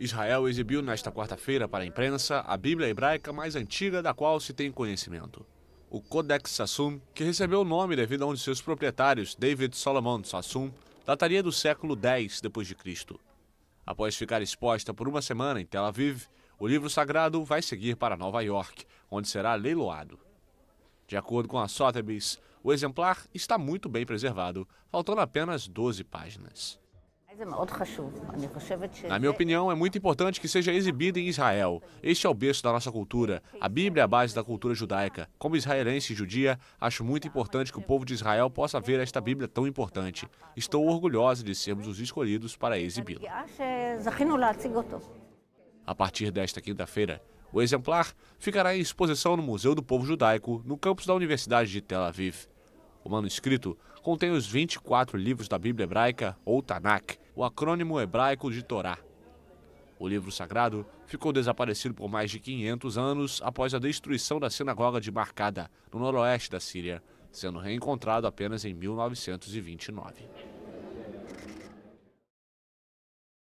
Israel exibiu nesta quarta-feira para a imprensa a Bíblia hebraica mais antiga da qual se tem conhecimento. O Codex Sassum, que recebeu o nome devido a um de seus proprietários, David Solomon Sassum, dataria do século X d.C. Após ficar exposta por uma semana em Tel Aviv, o livro sagrado vai seguir para Nova York, onde será leiloado. De acordo com a Sotheby's, o exemplar está muito bem preservado, faltando apenas 12 páginas. Na minha opinião, é muito importante que seja exibida em Israel. Este é o berço da nossa cultura. A Bíblia é a base da cultura judaica. Como israelense e judia, acho muito importante que o povo de Israel possa ver esta Bíblia tão importante. Estou orgulhosa de sermos os escolhidos para exibi-la. A partir desta quinta-feira, o exemplar ficará em exposição no Museu do Povo Judaico, no campus da Universidade de Tel Aviv. O manuscrito contém os 24 livros da Bíblia hebraica, ou Tanakh, o acrônimo hebraico de Torá. O livro sagrado ficou desaparecido por mais de 500 anos após a destruição da sinagoga de Marcada, no noroeste da Síria, sendo reencontrado apenas em 1929.